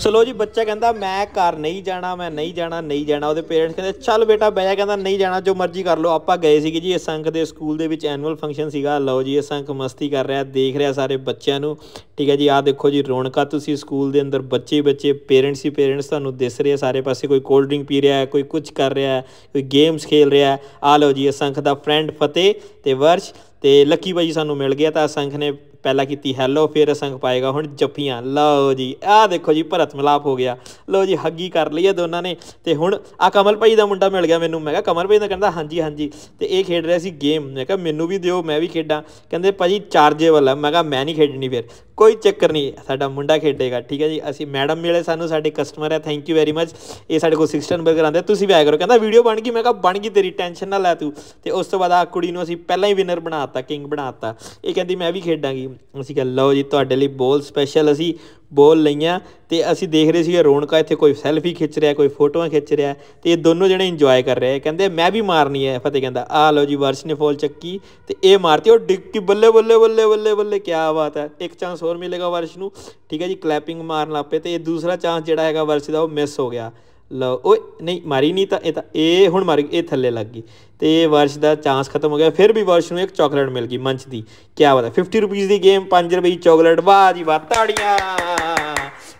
ਸੋ ਲੋ ਜੀ ਬੱਚਾ ਕਹਿੰਦਾ ਮੈਂ ਘਰ ਨਹੀਂ ਜਾਣਾ ਮੈਂ ਨਹੀਂ ਜਾਣਾ ਨਹੀਂ ਜਾਣਾ ਉਹਦੇ ਪੇਰੈਂਟਸ ਕਹਿੰਦੇ ਚੱਲ ਬੇਟਾ ਬੈਜਾ ਜਾ ਕਹਿੰਦਾ ਨਹੀਂ ਜਾਣਾ ਜੋ ਮਰਜ਼ੀ ਕਰ ਲੋ ਆਪਾਂ ਗਏ ਸੀਗੇ ਜੀ ਅਸੰਖ ਦੇ ਸਕੂਲ ਦੇ ਵਿੱਚ ਐਨੂਅਲ ਫੰਕਸ਼ਨ ਸੀਗਾ ਲਓ ਜੀ ਅਸੰਖ ਮਸਤੀ ਕਰ ਰਿਹਾ ਦੇਖ ਰਿਹਾ ਸਾਰੇ ਬੱਚਿਆਂ ਨੂੰ ਠੀਕ ਹੈ ਜੀ ਆਹ ਦੇਖੋ ਜੀ ਰੌਣਕਾਂ ਤੁਸੀਂ ਸਕੂਲ ਦੇ ਅੰਦਰ ਬੱਚੇ ਬੱਚੇ ਪੇਰੈਂਟਸ ਹੀ ਪੇਰੈਂਟਸ ਤੁਹਾਨੂੰ ਦਿਸ ਰਹੇ ਸਾਰੇ ਪਾਸੇ ਕੋਈ ਕੋਲਡ ਡਰਿੰਕ ਪੀ ਰਿਹਾ ਹੈ ਕੋਈ ਕੁਝ ਕਰ ਰਿਹਾ ਹੈ ਕੋਈ ਗੇਮਸ ਖੇਲ ਰਿਹਾ ਹੈ ਆ ਲਓ ਜੀ ਅਸੰਖ ਦਾ ਫਰੈਂਡ ਫਤਿਹ ਤੇ ਵਰਸ਼ ਤੇ ਲੱਕੀ ਬਾਈ ਸਾਨੂੰ ਮਿਲ ਗਿਆ ਤਾਂ ਅਸੰਖ ਨੇ ਪਹਿਲਾਂ ਕੀਤੀ ਹੈਲੋ ਫਿਰ ਅਸੰਖ ਪਾਏਗਾ ਹੁਣ ਜੱਫੀਆਂ ਲਓ ਜੀ ਆਹ ਦੇਖੋ ਜੀ ਭਰਤ ਮਲਾਪ ਹੋ ਗਿਆ ਲਓ ਜੀ ਹੱਗੀ ਕਰ ਲਈ ਇਹ ਦੋਨਾਂ ਨੇ ਤੇ ਹੁਣ ਆ ਕਮਲ ਭਾਈ ਦਾ ਮੁੰਡਾ ਮਿਲ ਗਿਆ ਮੈਨੂੰ ਮੈਂ ਕਿਹਾ ਕਮਲ ਭਾਈ ਦਾ ਕਹਿੰਦਾ ਹਾਂਜੀ ਹਾਂਜੀ ਤੇ ਇਹ ਖੇਡ ਰਿਹਾ ਸੀ ਗੇਮ ਮੈਂ ਕਿਹਾ ਮੈਨੂੰ ਵੀ ਦਿਓ ਮੈਂ ਵੀ ਖੇਡਾਂ ਕਹਿੰਦੇ ਭਾਜੀ ਚਾਰਜੇਬਲ ਹੈ ਮੈਂ ਕਿਹਾ ਮੈਂ ਨਹੀਂ ਖੇਡਣੀ ਫਿਰ ਕੋਈ ਚੱਕਰ ਨਹੀਂ ਸਾਡਾ ਮੁੰਡਾ ਖੇਡੇਗਾ ਠੀਕ ਹੈ ਜੀ ਅਸੀਂ ਮੈਡਮ ਮਿਲੇ ਸਾਨੂੰ ਸਾਡੇ ਕਸਟਮਰ ਹੈ ਥੈਂਕ ਯੂ ਵੈਰੀ ਮੱਚ ਇਹ ਸਾਡੇ ਕੋਲ 610 ਬਰਗਰ ਆਂਦੇ ਤੁਸੀਂ ਵੀ ਆਇਆ ਕਰੋ ਕਹਿੰਦਾ ਵੀਡੀਓ ਬਣ ਗਈ ਮੈਂ ਕਿਹਾ ਬਣ ਗਈ ਤੇਰੀ ਟੈਨਸ਼ਨ ਨਾ ਲੈ ਤੂੰ ਤੇ ਉਸ ਤੋਂ ਬਾਅਦ ਆ ਕੁੜੀ ਨੂੰ ਅਸੀਂ ਪਹਿਲਾਂ ਹੀ ਵਿਨਰ ਬਣਾਤਾ ਕਿੰਗ ਬਣਾਤਾ ਇਹ ਕਹਿੰਦੀ ਮੈਂ ਵੀ ਖੇਡਾਂਗੀ ਅਸੀਂ ਕਿਹਾ ਲਓ ਜੀ ਤੁਹਾਡੇ ਲਈ ਬੋਲ ਸਪੈਸ਼ਲ ਅਸੀਂ ਬੋਲ ਲਈਆਂ ਤੇ ਅਸੀਂ ਦੇਖ ਰਹੇ ਸੀਗੇ ਰੌਣਕਾ ਇੱਥੇ ਕੋਈ ਸੈਲਫੀ ਖਿੱਚ ਰਿਹਾ ਕੋਈ ਫੋਟੋਆਂ ਖਿੱਚ ਰਿਹਾ ਤੇ ਇਹ ਦੋਨੋਂ ਜਣੇ ਇੰਜੋਏ ਕਰ ਰਹੇ ਕਹਿੰਦੇ ਮੈਂ ਵੀ ਮਾਰਨੀ ਹੈ ਫਤਿਹ ਕਹਿੰਦਾ ਆ ਲਓ ਜੀ ਵਰਸ਼ ਨੇ ਫੋਲ ਚੱਕੀ ਤੇ ਇਹ ਮਾਰਤੀ ਉਹ ਡਿੱਕੀ ਬੱਲੇ ਬੱਲੇ ਬੱਲੇ ਬੱਲੇ ਬੱਲੇ ਕੀ ਬਾਤ ਹੈ ਇੱਕ ਚਾਂਸ ਹੋਰ ਮਿਲੇਗਾ ਵਰਸ਼ ਨੂੰ ਠੀਕ ਹੈ ਜੀ ਕਲੈਪਿੰਗ ਮਾਰਨ ਲੱਪੇ ਤੇ ਇਹ ਦੂਸਰਾ ਚਾਂਸ ਜਿਹੜਾ ਹੈਗਾ ਵਰਸ਼ ਦਾ ਉਹ ਮਿਸ ਹੋ ਗਿਆ ਲਓ ਓਏ ਨਹੀਂ ਮਾਰੀ ਨਹੀਂ ਤਾਂ ਇਹ ਤਾਂ ਇਹ ਹੁਣ ਮਰ ਗਈ ਇਹ ਥੱਲੇ ਲੱਗ ਗਈ ਤੇ ਇਹ ਵਰਸ਼ ਦਾ ਚਾਂਸ ਖਤਮ ਹੋ ਗਿਆ ਫਿਰ ਵੀ ਵਰਸ਼ ਨੂੰ ਇੱਕ ਚਾਕਲੇਟ ਮਿਲ ਗਈ ਮੰਚ ਦੀ ਕੀ ਬਤਾ 50 ਰੁਪਏ ਦੀ ਗੇਮ 5 ਰੁਪਏ ਦੀ ਚਾਕਲੇਟ ਵਾਹ ਜੀ ਵਾਹ ਤਾੜੀਆਂ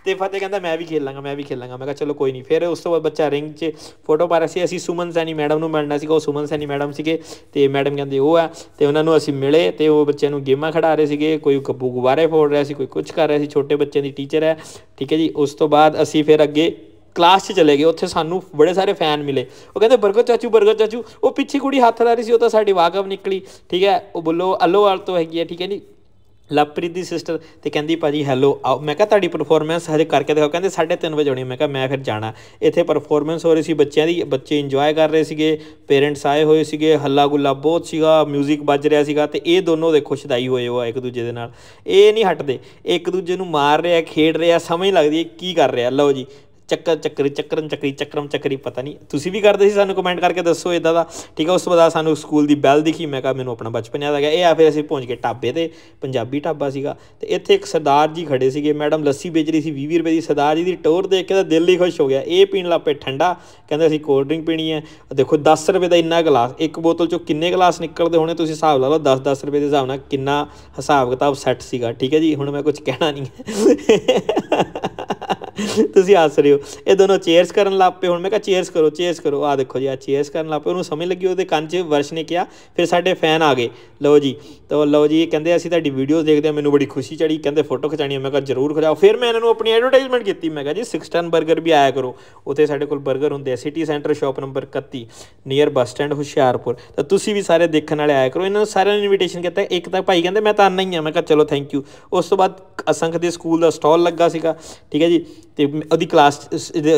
ਤੇ ਫਤਿਹ ਕਹਿੰਦਾ ਮੈਂ ਵੀ ਖੇਲ ਲਾਂਗਾ ਮੈਂ ਵੀ ਖੇਲ ਲਾਂਗਾ ਮੈਂ ਕਿਹਾ ਚਲੋ ਕੋਈ ਨਹੀਂ ਫਿਰ ਉਸ ਤੋਂ ਬਾਅਦ ਬੱਚਾ ਰਿੰਗ 'ਚ ਫੋਟੋ ਪਾ ਰਿਹਾ ਸੀ ਅਸੀਂ ਸੁਮਨ ਸੈਣੀ ਮੈਡਮ ਨੂੰ ਮਿਲਣਾ ਸੀਗਾ ਉਹ ਸੁਮਨ ਸੈਣੀ ਮੈਡਮ ਸੀਗੇ ਤੇ ਮੈਡਮ ਕਹਿੰਦੇ ਉਹ ਆ ਤੇ ਉਹਨਾਂ ਨੂੰ ਅਸੀਂ ਮਿਲੇ ਤੇ ਉਹ ਬੱਚਿਆਂ ਨੂੰ ਗੇਮਾਂ ਖੜਾ ਰਹੇ ਸੀਗੇ ਕੋਈ ਗੱਬੂ ਗੁਬਾਰੇ ਫੋੜ ਰਿਹਾ ਸੀ ਕੋਈ ਕੁਝ ਕਰ ਰਿਹਾ ਸੀ ਛੋਟੇ ਬੱਚਿਆਂ ਦੀ ਟੀਚਰ ਹੈ ਠੀਕ ਹੈ ਜੀ ਉਸ ਤੋਂ ਬਾਅਦ ਅਸੀਂ ਫਿਰ ਅੱਗੇ ਕਲਾਸ 'ਚ ਚਲੇ ਗਏ ਉੱਥੇ ਸਾਨੂੰ ਬੜੇ ਸਾਰੇ ਫੈਨ ਮਿਲੇ ਉਹ ਕਹਿੰਦੇ ਬਰਗਰ ਚਾਚੂ ਬਰਗਰ ਚਾਚੂ ਉਹ ਪਿੱਛੇ ਕੁੜੀ ਹੱਥ ਲਾ ਰਹੀ ਸੀ ਉਹ ਤਾਂ ਸਾਡੀ ਵਾਕਫ ਨਿਕਲੀ ਠੀਕ ਹੈ ਉਹ ਬੋਲੋ ਵਾਲ ਤੋਂ ਹੈਗੀ ਹੈ ਠੀਕ ਹੈ ਜੀ ਲਵਪ੍ਰੀਤ ਦੀ ਸਿਸਟਰ ਤੇ ਕਹਿੰਦੀ ਭਾਜੀ ਹੈਲੋ ਆਓ ਮੈਂ ਕਿਹਾ ਤੁਹਾਡੀ ਪਰਫਾਰਮੈਂਸ ਹਜੇ ਕਰਕੇ ਦਿਖਾਓ ਕਹਿੰਦੇ 3:30 ਵਜੇ ਹੋਣੀ ਮੈਂ ਕਿਹਾ ਮੈਂ ਫਿਰ ਜਾਣਾ ਇੱਥੇ ਪਰਫਾਰਮੈਂਸ ਹੋ ਰਹੀ ਸੀ ਬੱਚਿਆਂ ਦੀ ਬੱਚੇ ਇੰਜੋਏ ਕਰ ਰਹੇ ਸੀਗੇ ਪੇਰੈਂਟਸ ਆਏ ਹੋਏ ਸੀਗੇ ਹੱਲਾ ਗੁੱਲਾ ਬਹੁਤ ਸੀਗਾ 뮤직 ਵੱਜ ਰਿਹਾ ਸੀਗਾ ਤੇ ਇਹ ਦੋਨੋਂ ਦੇਖੋ ਸ਼ਦਾਈ ਹੋਏ ਹੋ ਇੱਕ ਦੂਜੇ ਦੇ ਨਾਲ ਇਹ ਨਹੀਂ ਹਟਦੇ ਇੱਕ ਦੂਜੇ ਨੂੰ ਮਾਰ ਰਿਹਾ ਖੇਡ ਰਿਹਾ ਸਮਝ ਲੱਗਦੀ ਕੀ ਕਰ ਰਿਹਾ ਲਓ ਜੀ ਚੱਕਰ ਚੱਕਰੀ ਚੱਕਰਮ ਚੱਕਰੀ ਚੱਕਰਮ ਚੱਕਰੀ ਪਤਾ ਨਹੀਂ ਤੁਸੀਂ ਵੀ ਕਰਦੇ ਸੀ ਸਾਨੂੰ ਕਮੈਂਟ ਕਰਕੇ ਦੱਸੋ ਇਦਾਂ ਦਾ ਠੀਕ ਹੈ ਉਸ ਤੋਂ ਬਾਅਦ ਸਾਨੂੰ ਸਕੂਲ ਦੀ ਬੈਲ ਦਿਖੀ ਮੈਂ ਕਹਾ ਮੈਨੂੰ ਆਪਣਾ ਬਚਪਨ ਯਾਦ ਆ ਗਿਆ ਇਹ ਆ ਫਿਰ ਅਸੀਂ ਪਹੁੰਚ ਗਏ ਟਾਬੇ ਤੇ ਪੰਜਾਬੀ ਟਾਬਾ ਸੀਗਾ ਤੇ ਇੱਥੇ ਇੱਕ ਸਰਦਾਰ ਜੀ ਖੜੇ ਸੀਗੇ ਮੈਡਮ ਲੱਸੀ ਵੇਚ ਰਹੀ ਸੀ 20 ਰੁਪਏ ਦੀ ਸਰਦਾਰ ਜੀ ਦੀ ਟੋਰ ਦੇਖ ਕੇ ਤਾਂ ਦਿਲ ਹੀ ਖੁਸ਼ ਹੋ ਗਿਆ ਇਹ ਪੀਣ ਲੱਪੇ ਠੰਡਾ ਕਹਿੰਦੇ ਅਸੀਂ ਕੋਲਡ ਡਰਿੰਕ ਪੀਣੀ ਹੈ ਦੇਖੋ 10 ਰੁਪਏ ਦਾ ਇੰਨਾ ਗਲਾਸ ਇੱਕ ਬੋਤਲ ਚੋਂ ਕਿੰਨੇ ਗਲਾਸ ਨਿਕਲਦੇ ਹੋਣੇ ਤੁਸੀਂ ਹਿਸਾਬ ਲਾ ਲਓ 10-10 ਰੁਪਏ ਦੇ ਹਿਸਾਬ ਨਾਲ ਕਿੰਨਾ ਹਿਸਾਬ ਕਿਤਾਬ ਸੈੱਟ ਸੀਗਾ ਠੀਕ ਹੈ ਜੀ ਹੁਣ ਮੈਂ ਕੁਝ ਕਹਿਣਾ ਨਹੀਂ ਹੈ ਤੁਸੀਂ ਹੱਸ ਰਹੇ ਹੋ ਇਹ ਦੋਨੋਂ ਚੇਅਰਸ ਕਰਨ ਲੱਗ ਪਏ ਹੁਣ ਮੈਂ ਕਿਹਾ ਚੇਅਰਸ ਕਰੋ ਚੇਅਰਸ ਕਰੋ ਆ ਦੇਖੋ ਜੀ ਆ ਚੇਅਰਸ ਕਰਨ ਲੱਗ ਪਏ ਉਹਨੂੰ ਸਮਝ ਲੱਗੀ ਉਹਦੇ ਕੰਨ 'ਚ ਵਰਸ਼ ਨੇ ਕਿਹਾ ਫਿਰ ਸਾਡੇ ਫੈਨ ਆ ਗਏ ਲਓ ਜੀ ਤਾਂ ਲਓ ਜੀ ਕਹਿੰਦੇ ਅਸੀਂ ਤੁਹਾਡੀ ਵੀਡੀਓਜ਼ ਦੇਖਦੇ ਆ ਮੈਨੂੰ ਬੜੀ ਖੁਸ਼ੀ ਚੜੀ ਕਹਿੰਦੇ ਫੋਟੋ ਖਿਚਾਣੀ ਮੈਂ ਕਿਹਾ ਜ਼ਰੂਰ ਖਿਚਾਓ ਫਿਰ ਮੈਂ ਇਹਨਾਂ ਨੂੰ ਆਪਣੀ ਐਡਵਰਟਾਈਜ਼ਮੈਂਟ ਕੀਤੀ ਮੈਂ ਕਿਹਾ ਜੀ 6 ਟਨ ਬਰਗਰ ਵੀ ਆਇਆ ਕਰੋ ਉੱਥੇ ਸਾਡੇ ਕੋਲ ਬਰਗਰ ਹੁੰਦੇ ਆ city centre shop number 31 near bus stand Hoshiarpur ਤਾਂ ਤੁਸੀਂ ਵੀ ਸਾਰੇ ਦੇਖਣ ਵਾਲੇ ਆਇਆ ਕਰੋ ਇਹਨਾਂ ਨੂੰ ਸਾਰਿਆਂ ਨੂੰ ਇਨਵੀਟੇਸ਼ਨ ਕੀਤਾ ਇੱਕ ਤਾਂ ਭਾਈ ਕਹਿੰਦੇ ਮੈਂ ਤਾਂ ਆਣਾ ਹੀ ਆ ਮੈਂ ਕਿਹਾ ਚਲੋ ਥੈਂਕ ਯੂ ਉਸ ਤੋਂ ਬਾਅਦ ਅਸੰਖ ਦੇ ਸਕੂਲ ਦਾ ਸਟਾਲ ਲੱਗਾ ਸੀਗਾ ਠੀਕ ਹੈ ਜੀ ਤੇ ਉਹਦੀ ਕਲਾਸ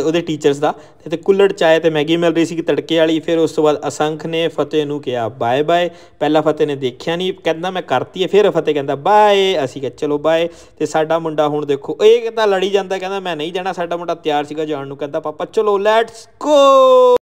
ਉਹਦੇ ਟੀਚਰਸ ਦਾ ਤੇ ਕੁੱਲੜ ਚਾਏ ਤੇ ਮੈਗੀ ਮਿਲ ਰਹੀ ਸੀ ਕਿ ਤੜਕੇ ਵਾਲੀ ਫਿਰ ਉਸ ਤੋਂ ਬਾਅਦ ਅਸੰਖ ਨੇ ਫਤਿਹ ਨੂੰ ਕਿਹਾ ਬਾਏ ਬਾਏ ਪਹਿਲਾ ਫਤਿਹ ਨੇ ਦੇਖਿਆ ਨਹੀਂ ਕਹਿੰਦਾ ਮੈਂ ਕਰਤੀ ਹੈ ਫਿਰ ਫਤਿਹ ਕਹਿੰਦਾ ਬਾਏ ਅਸੀਂ ਕਿਹਾ ਚਲੋ ਬਾਏ ਤੇ ਸਾਡਾ ਮੁੰਡਾ ਹੁਣ ਦੇਖੋ ਇਹ ਤਾਂ ਲੜੀ ਜਾਂਦਾ ਕਹਿੰਦਾ ਮੈਂ ਨਹੀਂ ਜਾਣਾ ਸਾਡਾ ਮੁੰਡਾ ਤਿਆਰ ਸੀਗਾ ਜਾਣ ਨੂੰ ਕਹਿੰਦਾ ਪਾਪਾ ਚਲੋ ਲੈਟਸ ਗੋ